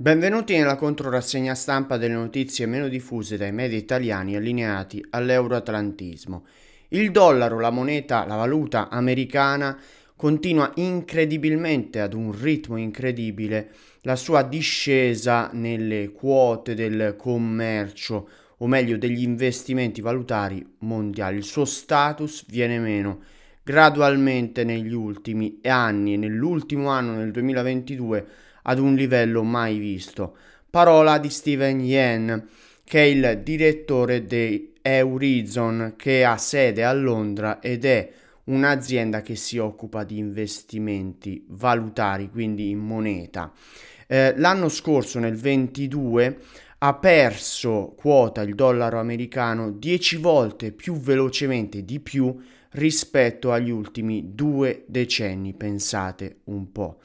Benvenuti nella controrassegna stampa delle notizie meno diffuse dai media italiani allineati all'euroatlantismo. Il dollaro, la moneta, la valuta americana, continua incredibilmente ad un ritmo incredibile la sua discesa nelle quote del commercio, o meglio degli investimenti valutari mondiali. Il suo status viene meno gradualmente negli ultimi anni e nell'ultimo anno, nel 2022, ad un livello mai visto. Parola di Steven Yen, che è il direttore di Eurizon, che ha sede a Londra ed è un'azienda che si occupa di investimenti valutari, quindi in moneta. Eh, l'anno scorso, nel 22, ha perso quota il dollaro americano 10 volte più velocemente di più rispetto agli ultimi due decenni, pensate un po'.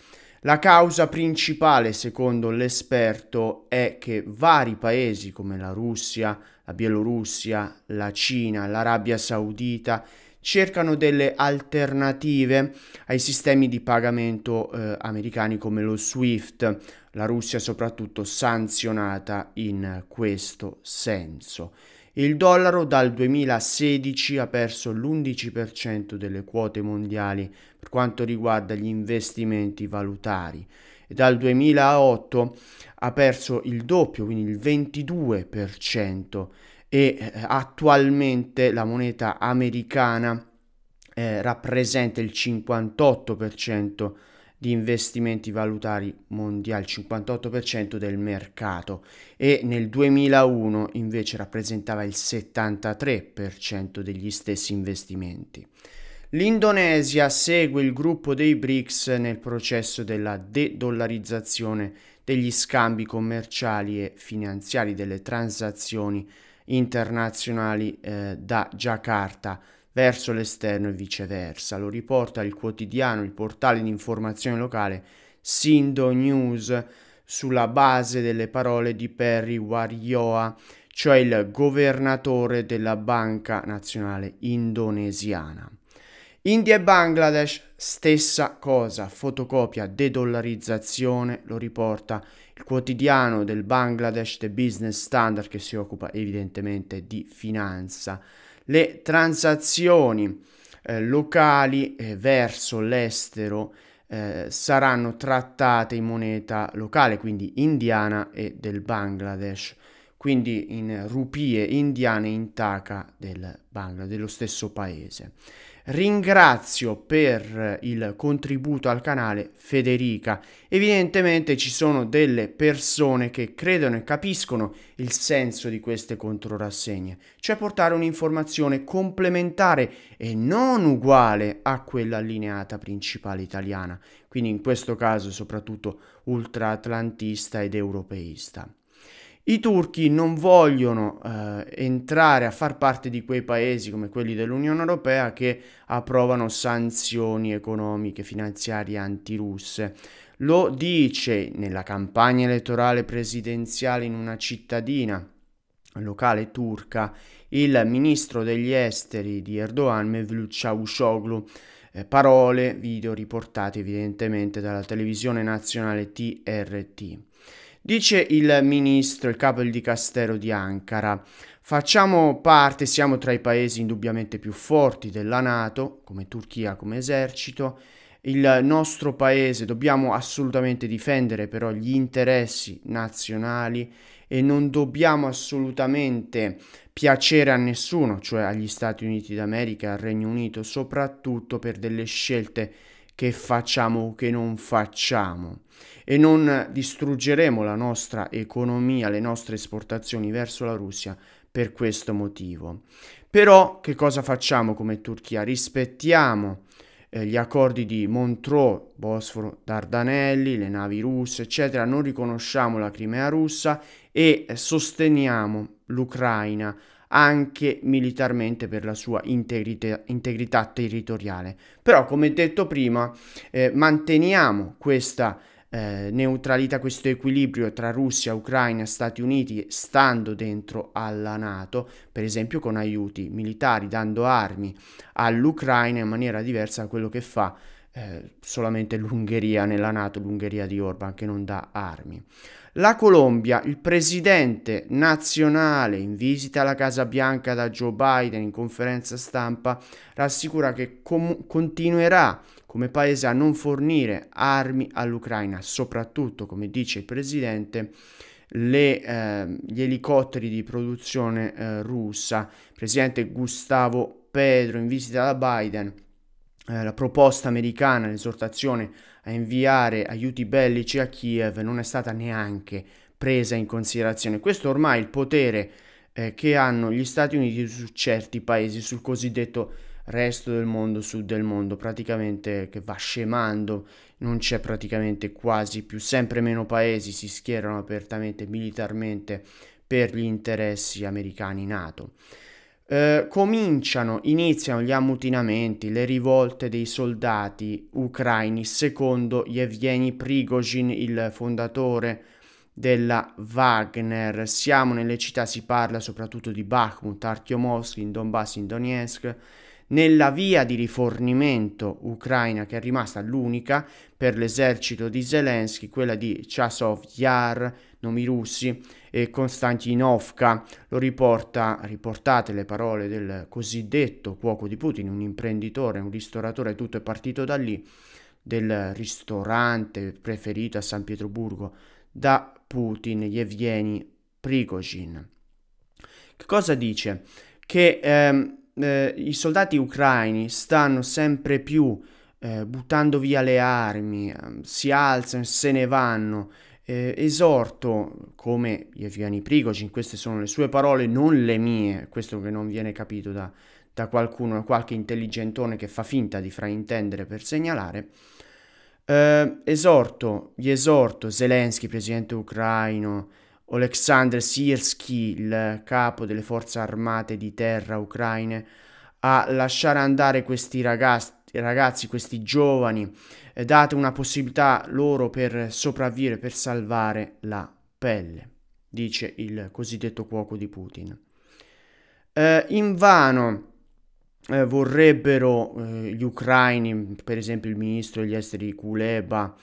La causa principale, secondo l'esperto, è che vari paesi come la Russia, la Bielorussia, la Cina, l'Arabia Saudita cercano delle alternative ai sistemi di pagamento eh, americani come lo SWIFT, la Russia soprattutto sanzionata in questo senso. Il dollaro dal 2016 ha perso l'11% delle quote mondiali per quanto riguarda gli investimenti valutari e dal 2008 ha perso il doppio, quindi il 22% e eh, attualmente la moneta americana eh, rappresenta il 58% di investimenti valutari mondiali, 58% del mercato e nel 2001 invece rappresentava il 73% degli stessi investimenti. L'Indonesia segue il gruppo dei BRICS nel processo della de-dollarizzazione degli scambi commerciali e finanziari delle transazioni internazionali eh, da Jakarta verso l'esterno e viceversa. Lo riporta il quotidiano, il portale di informazione locale Sindo News sulla base delle parole di Perry Warioa, cioè il governatore della Banca Nazionale Indonesiana. India e Bangladesh, stessa cosa, fotocopia, dedollarizzazione, lo riporta il quotidiano del Bangladesh, The Business Standard, che si occupa evidentemente di finanza le transazioni eh, locali eh, verso l'estero eh, saranno trattate in moneta locale, quindi indiana e del Bangladesh, quindi in rupie indiane in taka del Bangladesh, dello stesso paese. Ringrazio per il contributo al canale Federica. Evidentemente ci sono delle persone che credono e capiscono il senso di queste controrassegne, cioè portare un'informazione complementare e non uguale a quella allineata principale italiana, quindi in questo caso soprattutto ultraatlantista ed europeista. I turchi non vogliono eh, entrare a far parte di quei paesi come quelli dell'Unione Europea che approvano sanzioni economiche, finanziarie antirusse. Lo dice nella campagna elettorale presidenziale in una cittadina locale turca il ministro degli esteri di Erdogan Mevlut Çavuşoğlu eh, parole video riportate evidentemente dalla televisione nazionale TRT Dice il ministro, il capo di dicastero di Ankara, facciamo parte, siamo tra i paesi indubbiamente più forti della Nato, come Turchia, come esercito, il nostro paese, dobbiamo assolutamente difendere però gli interessi nazionali e non dobbiamo assolutamente piacere a nessuno, cioè agli Stati Uniti d'America, al Regno Unito, soprattutto per delle scelte che facciamo o che non facciamo e non distruggeremo la nostra economia, le nostre esportazioni verso la Russia per questo motivo. Però che cosa facciamo come Turchia? Rispettiamo eh, gli accordi di Montreux, Bosforo, Dardanelli, le navi russe, eccetera, non riconosciamo la Crimea russa e eh, sosteniamo l'Ucraina anche militarmente per la sua integrità, integrità territoriale. Però, come detto prima, eh, manteniamo questa eh, neutralità, questo equilibrio tra Russia, Ucraina e Stati Uniti stando dentro alla Nato, per esempio con aiuti militari, dando armi all'Ucraina in maniera diversa da quello che fa eh, solamente l'Ungheria nella Nato, l'Ungheria di Orban che non dà armi. La Colombia, il presidente nazionale in visita alla Casa Bianca da Joe Biden in conferenza stampa, rassicura che continuerà come paese a non fornire armi all'Ucraina, soprattutto, come dice il presidente, le, eh, gli elicotteri di produzione eh, russa. Presidente Gustavo Pedro in visita da Biden eh, la proposta americana, l'esortazione a inviare aiuti bellici a Kiev non è stata neanche presa in considerazione. Questo ormai è il potere eh, che hanno gli Stati Uniti su certi paesi, sul cosiddetto resto del mondo, sud del mondo, praticamente che va scemando, non c'è praticamente quasi più, sempre meno paesi si schierano apertamente militarmente per gli interessi americani NATO. Eh, cominciano, iniziano gli ammutinamenti, le rivolte dei soldati ucraini secondo Yevgeny Prigozhin, il fondatore della Wagner. Siamo nelle città, si parla soprattutto di Bakhmut, Artyomovsk, in Donbass, in Donetsk. Nella via di rifornimento ucraina, che è rimasta l'unica per l'esercito di Zelensky, quella di Chasov Yar, nomi russi, e Konstantinovka. Lo riporta, riportate le parole del cosiddetto cuoco di Putin, un imprenditore, un ristoratore, tutto è partito da lì, del ristorante preferito a San Pietroburgo da Putin, Yevgeny Prigozhin. Che cosa dice? Che ehm, eh, i soldati ucraini stanno sempre più eh, buttando via le armi, ehm, si alzano e se ne vanno eh, esorto, come Yevgeny Prigogine, queste sono le sue parole, non le mie, questo che non viene capito da, da qualcuno, da qualche intelligentone che fa finta di fraintendere per segnalare, eh, esorto, gli esorto Zelensky, presidente ucraino, Oleksandr Sirsky, il capo delle forze armate di terra ucraine, a lasciare andare questi ragazzi, ragazzi questi giovani, date una possibilità loro per sopravvivere, per salvare la pelle, dice il cosiddetto cuoco di Putin. Eh, in vano eh, vorrebbero eh, gli ucraini, per esempio il ministro degli esteri Kuleba,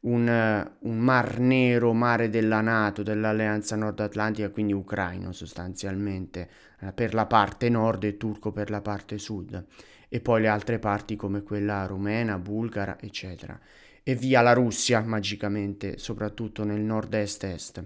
un, eh, un mar nero, mare della Nato, dell'Alleanza Nord Atlantica, quindi ucraino sostanzialmente, eh, per la parte nord e turco per la parte sud e poi le altre parti come quella rumena, bulgara, eccetera. E via la Russia, magicamente, soprattutto nel nord-est-est.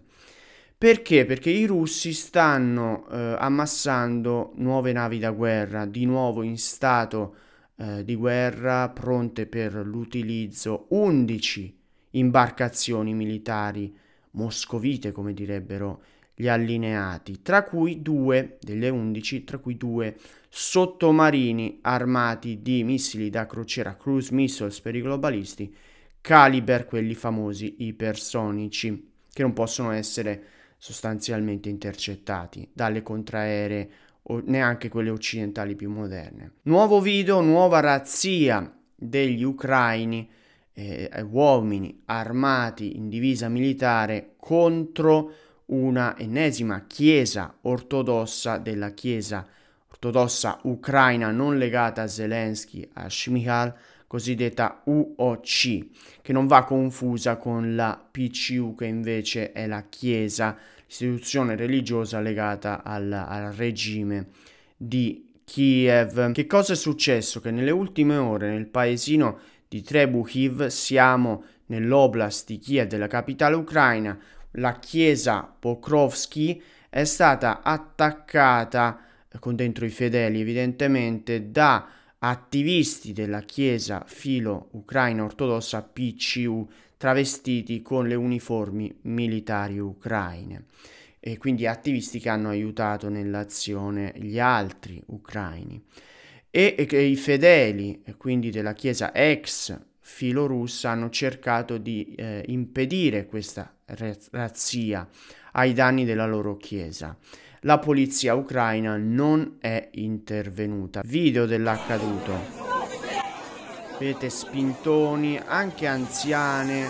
Perché? Perché i russi stanno eh, ammassando nuove navi da guerra, di nuovo in stato eh, di guerra, pronte per l'utilizzo 11 imbarcazioni militari moscovite, come direbbero gli allineati, tra cui due delle 11, tra cui due sottomarini armati di missili da crociera cruise missiles per i globalisti, caliber quelli famosi ipersonici, che non possono essere sostanzialmente intercettati dalle contraeree o neanche quelle occidentali più moderne. Nuovo video, nuova razzia degli ucraini, eh, eh uomini armati in divisa militare contro una ennesima chiesa ortodossa della chiesa ortodossa ucraina non legata a Zelensky, a Shmihal, cosiddetta UOC, che non va confusa con la PCU che invece è la Chiesa, istituzione religiosa legata al, al regime di Kiev. Che cosa è successo? Che nelle ultime ore nel paesino di Trebuchiv siamo nell'oblast di Kiev della capitale ucraina, la chiesa Pokrovsky è stata attaccata con dentro i fedeli evidentemente, da attivisti della chiesa filo-ucraina ortodossa PCU travestiti con le uniformi militari ucraine e quindi attivisti che hanno aiutato nell'azione gli altri ucraini e che i fedeli quindi della chiesa ex filo russa hanno cercato di eh, impedire questa razzia ai danni della loro chiesa la polizia ucraina non è intervenuta. Video dell'accaduto. Vedete spintoni, anche anziane,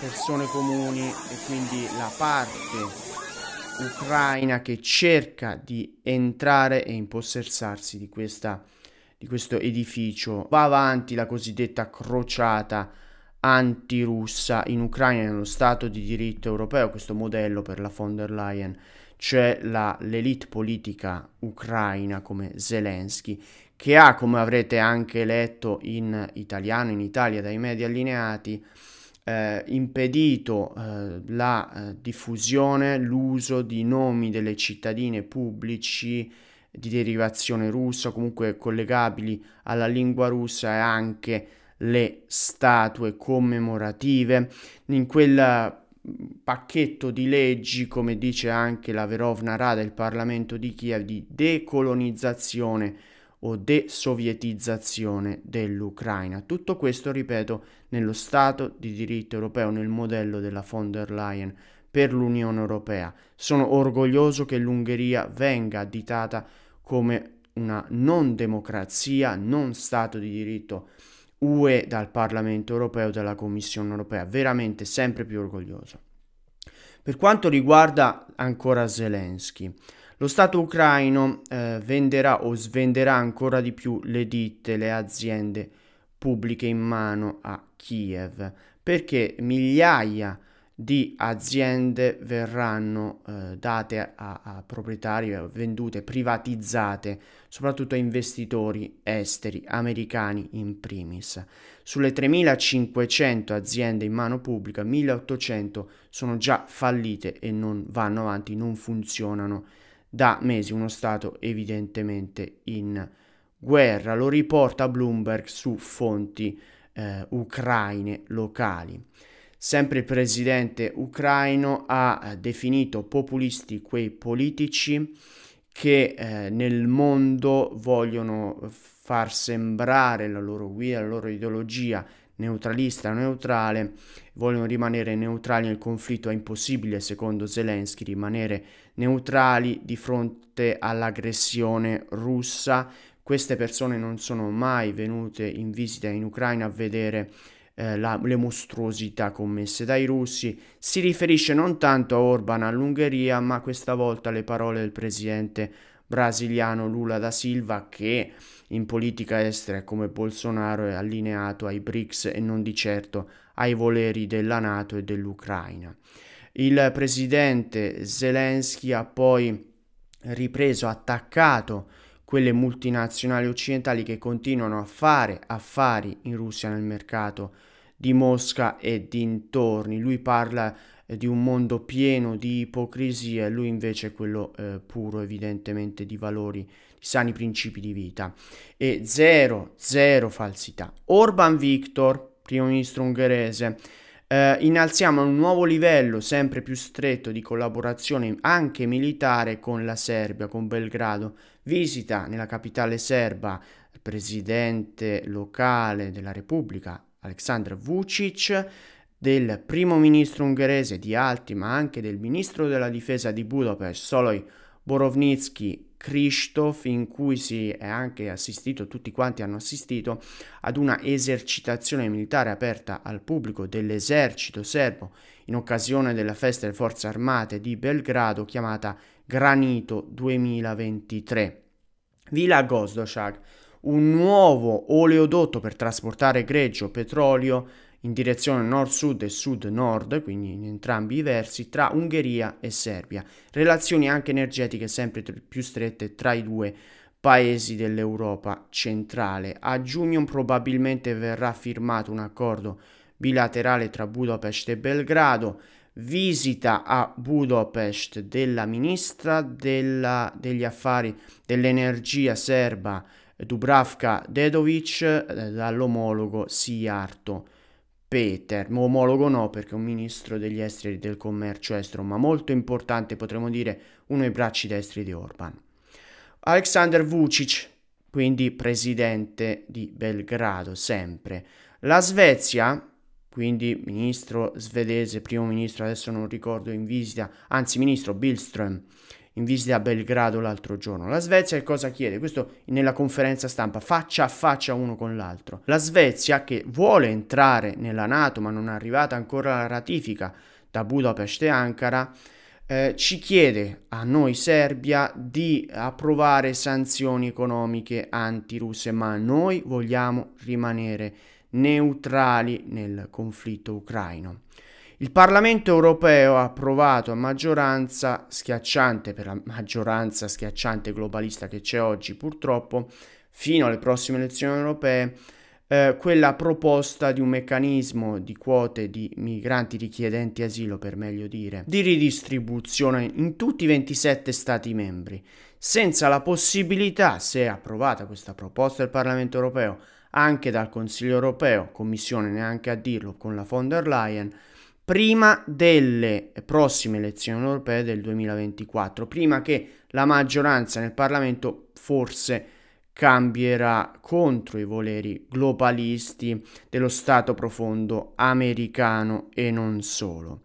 persone comuni e quindi la parte ucraina che cerca di entrare e impossessarsi di, questa, di questo edificio. Va avanti la cosiddetta crociata antirussa in Ucraina nello Stato di diritto europeo, questo modello per la von der Leyen c'è l'elite politica ucraina come Zelensky, che ha, come avrete anche letto in italiano, in Italia dai media allineati, eh, impedito eh, la eh, diffusione, l'uso di nomi delle cittadine pubblici di derivazione russa, comunque collegabili alla lingua russa e anche le statue commemorative. In quel pacchetto di leggi, come dice anche la Verovna Rada, il Parlamento di Kiev, di decolonizzazione o desovietizzazione dell'Ucraina. Tutto questo, ripeto, nello Stato di diritto europeo, nel modello della von der Leyen per l'Unione Europea. Sono orgoglioso che l'Ungheria venga additata come una non democrazia, non Stato di diritto europeo UE dal Parlamento europeo e dalla Commissione europea, veramente sempre più orgoglioso. Per quanto riguarda ancora Zelensky, lo Stato ucraino eh, venderà o svenderà ancora di più le ditte, le aziende pubbliche in mano a Kiev, perché migliaia di aziende verranno eh, date a, a proprietari, vendute, privatizzate soprattutto a investitori esteri, americani in primis. Sulle 3.500 aziende in mano pubblica, 1.800 sono già fallite e non vanno avanti, non funzionano da mesi, uno Stato evidentemente in guerra. Lo riporta Bloomberg su fonti eh, ucraine locali. Sempre il presidente ucraino ha eh, definito populisti quei politici che eh, nel mondo vogliono far sembrare la loro guida, la loro ideologia neutralista, neutrale, vogliono rimanere neutrali nel conflitto, è impossibile secondo Zelensky rimanere neutrali di fronte all'aggressione russa. Queste persone non sono mai venute in visita in Ucraina a vedere eh, la, le mostruosità commesse dai russi, si riferisce non tanto a Orban, all'Ungheria, ma questa volta alle parole del presidente brasiliano Lula da Silva che in politica estera come Bolsonaro è allineato ai BRICS e non di certo ai voleri della Nato e dell'Ucraina. Il presidente Zelensky ha poi ripreso, attaccato quelle multinazionali occidentali che continuano a fare affari in Russia nel mercato di Mosca e dintorni. Lui parla eh, di un mondo pieno di ipocrisia e lui invece è quello eh, puro evidentemente di valori, di sani principi di vita. E zero, zero falsità. Orban Victor, primo ministro ungherese, eh, innalziamo un nuovo livello sempre più stretto di collaborazione anche militare con la Serbia, con Belgrado. Visita nella capitale serba il presidente locale della Repubblica, Aleksandr Vucic, del primo ministro ungherese di Alti, ma anche del ministro della difesa di Budapest, Soloj Borovnitsky Krzysztof, in cui si è anche assistito, tutti quanti hanno assistito, ad una esercitazione militare aperta al pubblico dell'esercito serbo in occasione della festa delle forze armate di Belgrado chiamata Granito 2023. Vila Gozdoshag un nuovo oleodotto per trasportare greggio, petrolio in direzione nord-sud e sud-nord, quindi in entrambi i versi, tra Ungheria e Serbia. Relazioni anche energetiche sempre più strette tra i due paesi dell'Europa centrale. A giugno probabilmente verrà firmato un accordo bilaterale tra Budapest e Belgrado, visita a Budapest della ministra della, degli affari dell'energia serba Dubravka Dedovic eh, dall'omologo Siarto Peter, omologo no perché è un ministro degli esteri e del commercio estero, ma molto importante potremmo dire uno dei bracci destri di Orban. Alexander Vucic, quindi presidente di Belgrado sempre. La Svezia, quindi ministro svedese, primo ministro, adesso non ricordo in visita, anzi ministro Billström, in visita a Belgrado l'altro giorno. La Svezia che cosa chiede? Questo nella conferenza stampa, faccia a faccia uno con l'altro. La Svezia che vuole entrare nella Nato ma non è arrivata ancora la ratifica da Budapest e Ankara, eh, ci chiede a noi Serbia di approvare sanzioni economiche antirusse, ma noi vogliamo rimanere neutrali nel conflitto ucraino. Il Parlamento europeo ha approvato a maggioranza schiacciante, per la maggioranza schiacciante globalista che c'è oggi purtroppo, fino alle prossime elezioni europee, eh, quella proposta di un meccanismo di quote di migranti richiedenti asilo, per meglio dire, di ridistribuzione in tutti i 27 Stati membri, senza la possibilità, se approvata questa proposta del Parlamento europeo, anche dal Consiglio europeo, Commissione neanche a dirlo, con la von der Leyen, prima delle prossime elezioni europee del 2024, prima che la maggioranza nel Parlamento forse cambierà contro i voleri globalisti dello Stato profondo americano e non solo.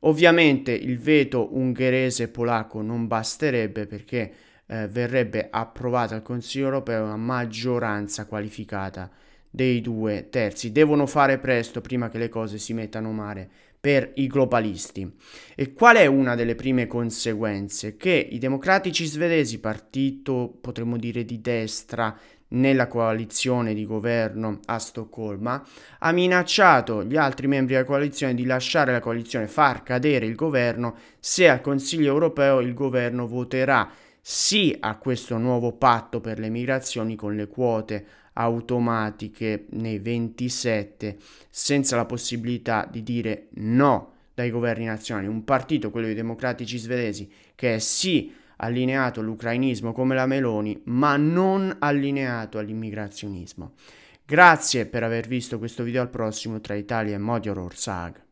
Ovviamente il veto ungherese e polacco non basterebbe perché eh, verrebbe approvata al Consiglio europeo una maggioranza qualificata dei due terzi. Devono fare presto prima che le cose si mettano male per i globalisti. E qual è una delle prime conseguenze? Che i democratici svedesi, partito potremmo dire di destra, nella coalizione di governo a Stoccolma, ha minacciato gli altri membri della coalizione di lasciare la coalizione, far cadere il governo se al Consiglio europeo il governo voterà sì a questo nuovo patto per le migrazioni con le quote automatiche nei 27 senza la possibilità di dire no dai governi nazionali. Un partito, quello dei democratici svedesi, che è sì allineato all'ucrainismo come la Meloni, ma non allineato all'immigrazionismo. Grazie per aver visto questo video al prossimo tra Italia e Modior Orsag.